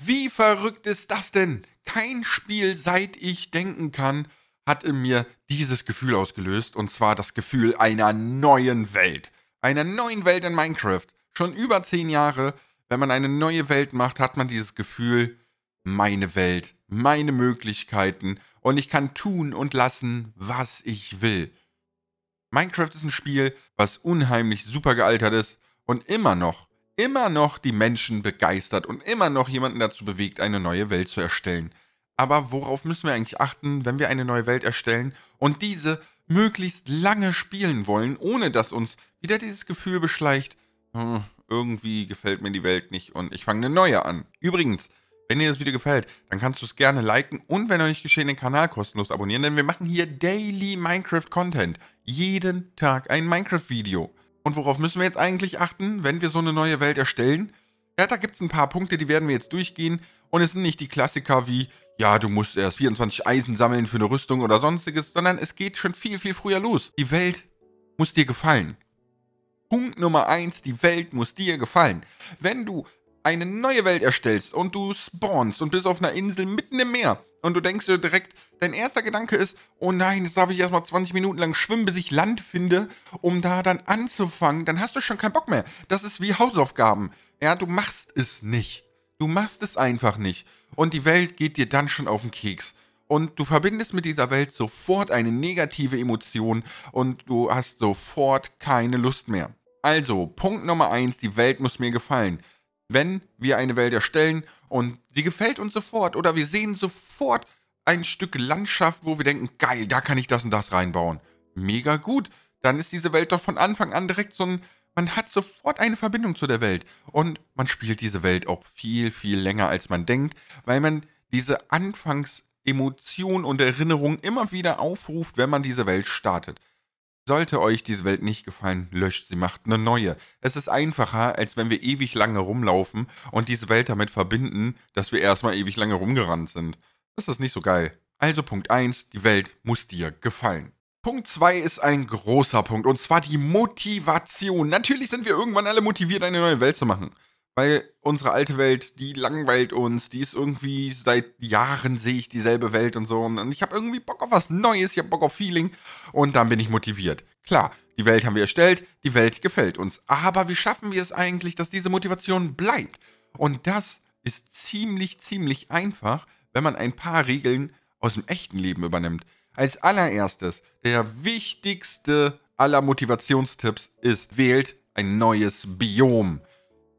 Wie verrückt ist das denn? Kein Spiel, seit ich denken kann, hat in mir dieses Gefühl ausgelöst, und zwar das Gefühl einer neuen Welt. Einer neuen Welt in Minecraft. Schon über zehn Jahre, wenn man eine neue Welt macht, hat man dieses Gefühl, meine Welt, meine Möglichkeiten, und ich kann tun und lassen, was ich will. Minecraft ist ein Spiel, was unheimlich super gealtert ist und immer noch immer noch die Menschen begeistert und immer noch jemanden dazu bewegt, eine neue Welt zu erstellen. Aber worauf müssen wir eigentlich achten, wenn wir eine neue Welt erstellen und diese möglichst lange spielen wollen, ohne dass uns wieder dieses Gefühl beschleicht, hm, irgendwie gefällt mir die Welt nicht und ich fange eine neue an. Übrigens, wenn dir das Video gefällt, dann kannst du es gerne liken und wenn noch nicht geschehen, den Kanal kostenlos abonnieren, denn wir machen hier Daily Minecraft Content. Jeden Tag ein Minecraft Video. Und worauf müssen wir jetzt eigentlich achten, wenn wir so eine neue Welt erstellen? Ja, da gibt es ein paar Punkte, die werden wir jetzt durchgehen. Und es sind nicht die Klassiker wie, ja, du musst erst 24 Eisen sammeln für eine Rüstung oder sonstiges, sondern es geht schon viel, viel früher los. Die Welt muss dir gefallen. Punkt Nummer 1, die Welt muss dir gefallen. Wenn du eine neue Welt erstellst und du spawnst und bist auf einer Insel mitten im Meer, und du denkst dir direkt, dein erster Gedanke ist, oh nein, jetzt darf ich erstmal 20 Minuten lang schwimmen, bis ich Land finde, um da dann anzufangen. Dann hast du schon keinen Bock mehr. Das ist wie Hausaufgaben. Ja, du machst es nicht. Du machst es einfach nicht. Und die Welt geht dir dann schon auf den Keks. Und du verbindest mit dieser Welt sofort eine negative Emotion und du hast sofort keine Lust mehr. Also, Punkt Nummer eins: die Welt muss mir gefallen. Wenn wir eine Welt erstellen und sie gefällt uns sofort oder wir sehen sofort, sofort ein Stück Landschaft, wo wir denken, geil, da kann ich das und das reinbauen. Mega gut. Dann ist diese Welt doch von Anfang an direkt so ein, man hat sofort eine Verbindung zu der Welt. Und man spielt diese Welt auch viel, viel länger, als man denkt, weil man diese Anfangsemotion und Erinnerung immer wieder aufruft, wenn man diese Welt startet. Sollte euch diese Welt nicht gefallen, löscht sie, macht eine neue. Es ist einfacher, als wenn wir ewig lange rumlaufen und diese Welt damit verbinden, dass wir erstmal ewig lange rumgerannt sind. Das ist nicht so geil. Also Punkt 1, die Welt muss dir gefallen. Punkt 2 ist ein großer Punkt und zwar die Motivation. Natürlich sind wir irgendwann alle motiviert, eine neue Welt zu machen. Weil unsere alte Welt, die langweilt uns, die ist irgendwie, seit Jahren sehe ich dieselbe Welt und so. Und ich habe irgendwie Bock auf was Neues, ich habe Bock auf Feeling und dann bin ich motiviert. Klar, die Welt haben wir erstellt, die Welt gefällt uns. Aber wie schaffen wir es eigentlich, dass diese Motivation bleibt? Und das ist ziemlich, ziemlich einfach, wenn man ein paar Regeln aus dem echten Leben übernimmt. Als allererstes, der wichtigste aller Motivationstipps ist, wählt ein neues Biom.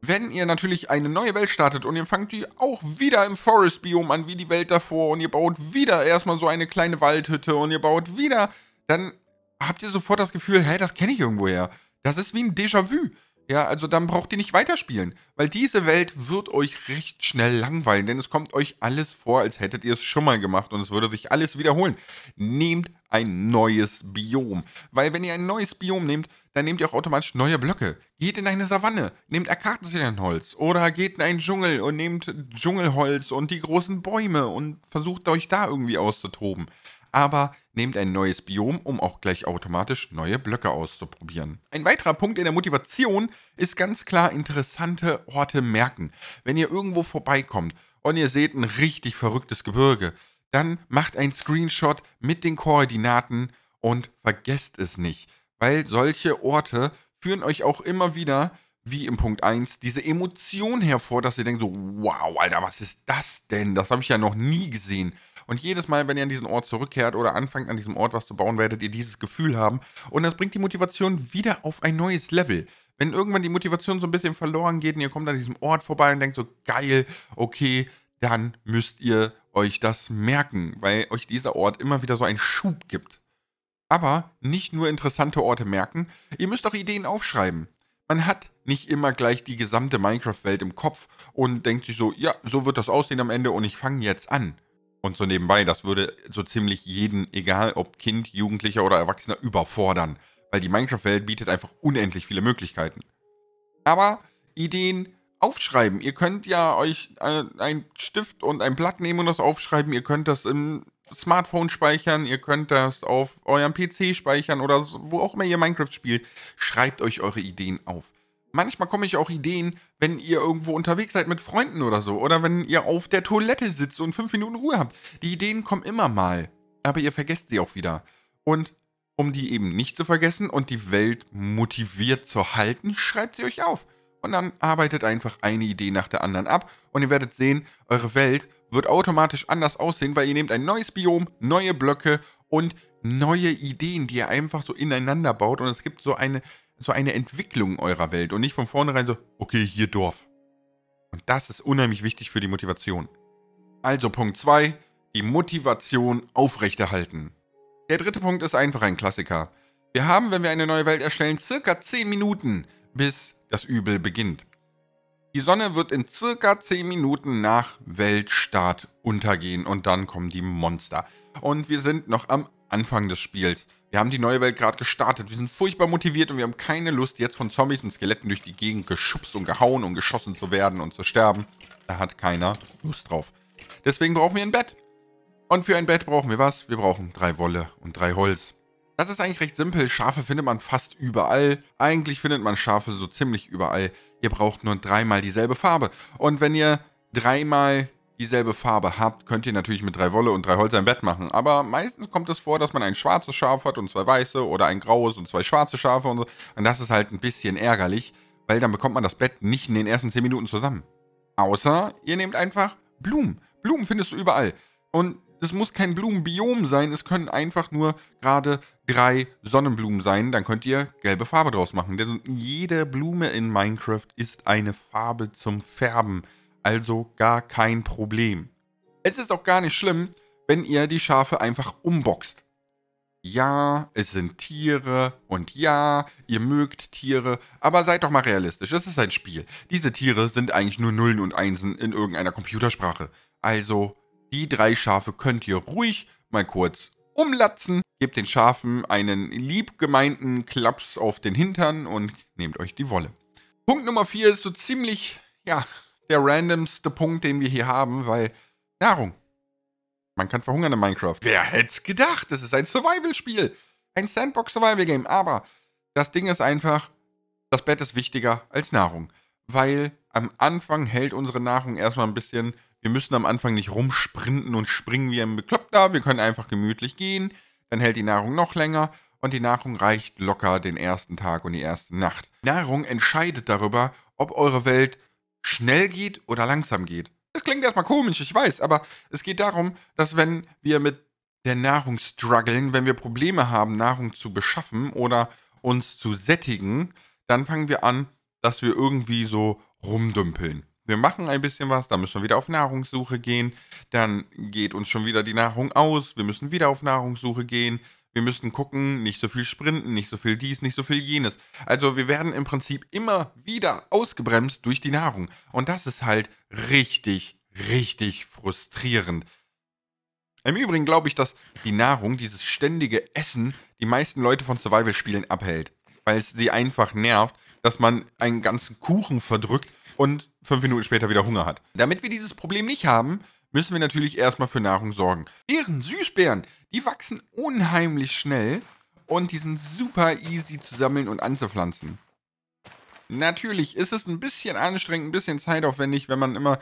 Wenn ihr natürlich eine neue Welt startet und ihr fangt die auch wieder im Forest-Biom an, wie die Welt davor, und ihr baut wieder erstmal so eine kleine Waldhütte und ihr baut wieder, dann habt ihr sofort das Gefühl, hey, das kenne ich irgendwoher. Das ist wie ein Déjà-vu. Ja, also dann braucht ihr nicht weiterspielen, weil diese Welt wird euch recht schnell langweilen, denn es kommt euch alles vor, als hättet ihr es schon mal gemacht und es würde sich alles wiederholen. Nehmt ein neues Biom, weil wenn ihr ein neues Biom nehmt, dann nehmt ihr auch automatisch neue Blöcke. Geht in eine Savanne, nehmt Akatensirenholz oder geht in einen Dschungel und nehmt Dschungelholz und die großen Bäume und versucht euch da irgendwie auszutoben aber nehmt ein neues Biom, um auch gleich automatisch neue Blöcke auszuprobieren. Ein weiterer Punkt in der Motivation ist ganz klar interessante Orte merken. Wenn ihr irgendwo vorbeikommt und ihr seht ein richtig verrücktes Gebirge, dann macht ein Screenshot mit den Koordinaten und vergesst es nicht, weil solche Orte führen euch auch immer wieder wie im Punkt 1 diese Emotion hervor, dass ihr denkt so, wow, Alter, was ist das denn? Das habe ich ja noch nie gesehen. Und jedes Mal, wenn ihr an diesen Ort zurückkehrt oder anfangt an diesem Ort was zu bauen, werdet ihr dieses Gefühl haben. Und das bringt die Motivation wieder auf ein neues Level. Wenn irgendwann die Motivation so ein bisschen verloren geht und ihr kommt an diesem Ort vorbei und denkt so, geil, okay, dann müsst ihr euch das merken, weil euch dieser Ort immer wieder so einen Schub gibt. Aber nicht nur interessante Orte merken, ihr müsst auch Ideen aufschreiben. Man hat nicht immer gleich die gesamte Minecraft-Welt im Kopf und denkt sich so, ja, so wird das aussehen am Ende und ich fange jetzt an. Und so nebenbei, das würde so ziemlich jeden, egal ob Kind, Jugendlicher oder Erwachsener, überfordern, weil die Minecraft-Welt bietet einfach unendlich viele Möglichkeiten. Aber Ideen aufschreiben. Ihr könnt ja euch äh, ein Stift und ein Blatt nehmen und das aufschreiben. Ihr könnt das im Smartphone speichern, ihr könnt das auf eurem PC speichern oder wo auch immer ihr Minecraft spielt. Schreibt euch eure Ideen auf manchmal komme ich auch Ideen, wenn ihr irgendwo unterwegs seid mit Freunden oder so. Oder wenn ihr auf der Toilette sitzt und fünf Minuten Ruhe habt. Die Ideen kommen immer mal. Aber ihr vergesst sie auch wieder. Und um die eben nicht zu vergessen und die Welt motiviert zu halten, schreibt sie euch auf. Und dann arbeitet einfach eine Idee nach der anderen ab. Und ihr werdet sehen, eure Welt wird automatisch anders aussehen, weil ihr nehmt ein neues Biom, neue Blöcke und neue Ideen, die ihr einfach so ineinander baut. Und es gibt so eine so eine Entwicklung eurer Welt und nicht von vornherein so, okay, hier Dorf. Und das ist unheimlich wichtig für die Motivation. Also Punkt 2, die Motivation aufrechterhalten. Der dritte Punkt ist einfach ein Klassiker. Wir haben, wenn wir eine neue Welt erstellen, circa 10 Minuten, bis das Übel beginnt. Die Sonne wird in circa 10 Minuten nach Weltstart untergehen und dann kommen die Monster. Und wir sind noch am Anfang des Spiels. Wir haben die neue Welt gerade gestartet. Wir sind furchtbar motiviert und wir haben keine Lust, jetzt von Zombies und Skeletten durch die Gegend geschubst und gehauen und geschossen zu werden und zu sterben. Da hat keiner Lust drauf. Deswegen brauchen wir ein Bett. Und für ein Bett brauchen wir was? Wir brauchen drei Wolle und drei Holz. Das ist eigentlich recht simpel. Schafe findet man fast überall. Eigentlich findet man Schafe so ziemlich überall. Ihr braucht nur dreimal dieselbe Farbe. Und wenn ihr dreimal dieselbe Farbe habt, könnt ihr natürlich mit drei Wolle und drei Holz ein Bett machen. Aber meistens kommt es vor, dass man ein schwarzes Schaf hat und zwei weiße oder ein graues und zwei schwarze Schafe und so. Und das ist halt ein bisschen ärgerlich, weil dann bekommt man das Bett nicht in den ersten 10 Minuten zusammen. Außer ihr nehmt einfach Blumen. Blumen findest du überall. Und es muss kein Blumenbiom sein, es können einfach nur gerade drei Sonnenblumen sein. Dann könnt ihr gelbe Farbe draus machen. Denn jede Blume in Minecraft ist eine Farbe zum Färben also gar kein Problem. Es ist auch gar nicht schlimm, wenn ihr die Schafe einfach umboxt. Ja, es sind Tiere und ja, ihr mögt Tiere, aber seid doch mal realistisch, es ist ein Spiel. Diese Tiere sind eigentlich nur Nullen und Einsen in irgendeiner Computersprache. Also, die drei Schafe könnt ihr ruhig mal kurz umlatzen, gebt den Schafen einen liebgemeinten Klaps auf den Hintern und nehmt euch die Wolle. Punkt Nummer 4 ist so ziemlich, ja, der randomste Punkt, den wir hier haben, weil Nahrung. Man kann verhungern in Minecraft. Wer hätte es gedacht? Das ist ein Survival-Spiel. Ein Sandbox-Survival-Game. Aber das Ding ist einfach, das Bett ist wichtiger als Nahrung. Weil am Anfang hält unsere Nahrung erstmal ein bisschen. Wir müssen am Anfang nicht rumsprinten und springen wie ein Bekloppter. Wir können einfach gemütlich gehen. Dann hält die Nahrung noch länger. Und die Nahrung reicht locker den ersten Tag und die erste Nacht. Nahrung entscheidet darüber, ob eure Welt schnell geht oder langsam geht. Das klingt erstmal komisch, ich weiß, aber es geht darum, dass wenn wir mit der Nahrung strugglen, wenn wir Probleme haben, Nahrung zu beschaffen oder uns zu sättigen, dann fangen wir an, dass wir irgendwie so rumdümpeln. Wir machen ein bisschen was, dann müssen wir wieder auf Nahrungssuche gehen, dann geht uns schon wieder die Nahrung aus, wir müssen wieder auf Nahrungssuche gehen, wir müssen gucken, nicht so viel sprinten, nicht so viel dies, nicht so viel jenes. Also wir werden im Prinzip immer wieder ausgebremst durch die Nahrung. Und das ist halt richtig, richtig frustrierend. Im Übrigen glaube ich, dass die Nahrung, dieses ständige Essen, die meisten Leute von Survival-Spielen abhält. Weil es sie einfach nervt, dass man einen ganzen Kuchen verdrückt und fünf Minuten später wieder Hunger hat. Damit wir dieses Problem nicht haben, müssen wir natürlich erstmal für Nahrung sorgen. Beeren, Süßbeeren, die wachsen unheimlich schnell und die sind super easy zu sammeln und anzupflanzen. Natürlich ist es ein bisschen anstrengend, ein bisschen zeitaufwendig, wenn man immer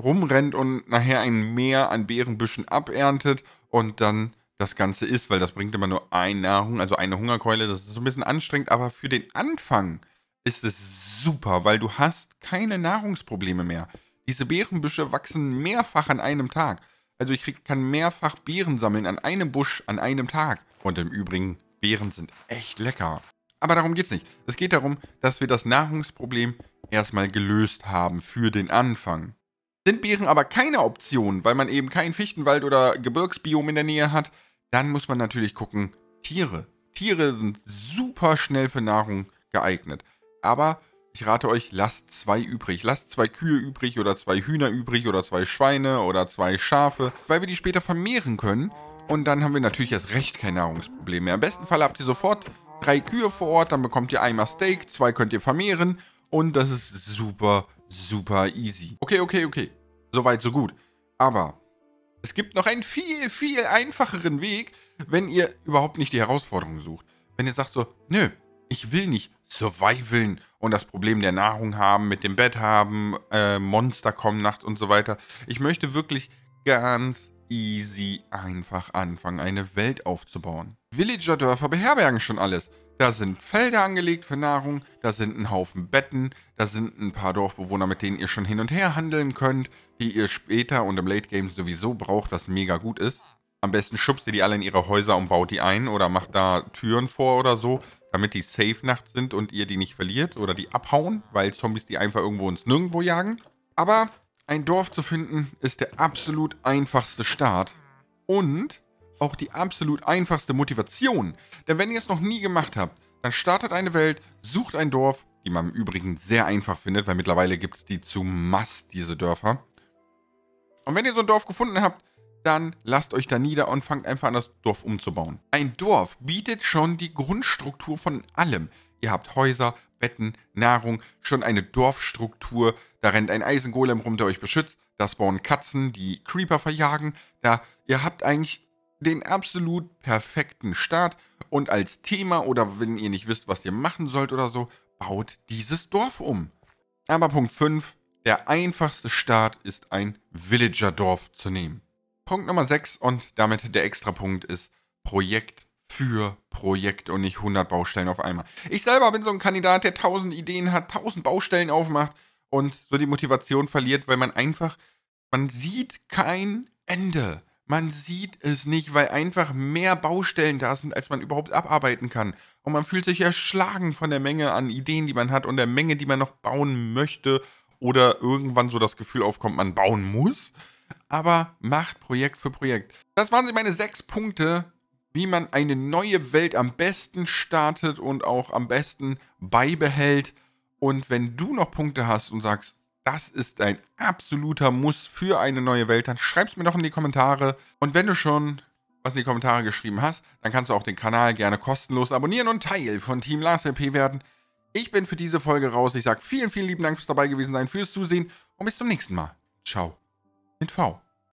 rumrennt und nachher ein Meer an Beerenbüschen aberntet und dann das Ganze isst, weil das bringt immer nur eine Nahrung, also eine Hungerkeule. Das ist so ein bisschen anstrengend, aber für den Anfang ist es super, weil du hast keine Nahrungsprobleme mehr. Diese Beerenbüsche wachsen mehrfach an einem Tag. Also ich krieg, kann mehrfach Beeren sammeln an einem Busch an einem Tag. Und im Übrigen, Beeren sind echt lecker. Aber darum geht's nicht. Es geht darum, dass wir das Nahrungsproblem erstmal gelöst haben für den Anfang. Sind Beeren aber keine Option, weil man eben keinen Fichtenwald oder Gebirgsbiom in der Nähe hat, dann muss man natürlich gucken, Tiere. Tiere sind super schnell für Nahrung geeignet. Aber ich rate euch, lasst zwei übrig. Lasst zwei Kühe übrig oder zwei Hühner übrig oder zwei Schweine oder zwei Schafe, weil wir die später vermehren können. Und dann haben wir natürlich erst recht kein Nahrungsproblem mehr. Im besten Fall habt ihr sofort drei Kühe vor Ort, dann bekommt ihr einmal Steak, zwei könnt ihr vermehren. Und das ist super, super easy. Okay, okay, okay. Soweit, so gut. Aber es gibt noch einen viel, viel einfacheren Weg, wenn ihr überhaupt nicht die Herausforderung sucht. Wenn ihr sagt so, nö, ich will nicht survivalen und das Problem der Nahrung haben, mit dem Bett haben, äh, Monster kommen nachts und so weiter. Ich möchte wirklich ganz easy einfach anfangen, eine Welt aufzubauen. Villager-Dörfer beherbergen schon alles. Da sind Felder angelegt für Nahrung, da sind ein Haufen Betten, da sind ein paar Dorfbewohner, mit denen ihr schon hin und her handeln könnt, die ihr später und im Late Game sowieso braucht, was mega gut ist. Am besten schubst ihr die alle in ihre Häuser und baut die ein oder macht da Türen vor oder so damit die Safe-Nacht sind und ihr die nicht verliert oder die abhauen, weil Zombies die einfach irgendwo ins Nirgendwo jagen. Aber ein Dorf zu finden ist der absolut einfachste Start und auch die absolut einfachste Motivation. Denn wenn ihr es noch nie gemacht habt, dann startet eine Welt, sucht ein Dorf, die man im Übrigen sehr einfach findet, weil mittlerweile gibt es die zu Mast, diese Dörfer. Und wenn ihr so ein Dorf gefunden habt, dann lasst euch da nieder und fangt einfach an, das Dorf umzubauen. Ein Dorf bietet schon die Grundstruktur von allem. Ihr habt Häuser, Betten, Nahrung, schon eine Dorfstruktur. Da rennt ein Eisengolem rum, der euch beschützt. Da spawnen Katzen, die Creeper verjagen. Da ihr habt eigentlich den absolut perfekten Start. Und als Thema oder wenn ihr nicht wisst, was ihr machen sollt oder so, baut dieses Dorf um. Aber Punkt 5, der einfachste Start ist ein Villager-Dorf zu nehmen. Punkt Nummer 6 und damit der extra Punkt ist Projekt für Projekt und nicht 100 Baustellen auf einmal. Ich selber bin so ein Kandidat, der 1000 Ideen hat, 1000 Baustellen aufmacht und so die Motivation verliert, weil man einfach, man sieht kein Ende. Man sieht es nicht, weil einfach mehr Baustellen da sind, als man überhaupt abarbeiten kann. Und man fühlt sich erschlagen von der Menge an Ideen, die man hat und der Menge, die man noch bauen möchte oder irgendwann so das Gefühl aufkommt, man bauen muss aber macht Projekt für Projekt. Das waren meine sechs Punkte, wie man eine neue Welt am besten startet und auch am besten beibehält. Und wenn du noch Punkte hast und sagst, das ist ein absoluter Muss für eine neue Welt, dann schreib es mir doch in die Kommentare. Und wenn du schon was in die Kommentare geschrieben hast, dann kannst du auch den Kanal gerne kostenlos abonnieren und Teil von Team LarsLP werden. Ich bin für diese Folge raus. Ich sage vielen, vielen lieben Dank fürs dabei gewesen sein, fürs Zusehen und bis zum nächsten Mal. Ciao mit V.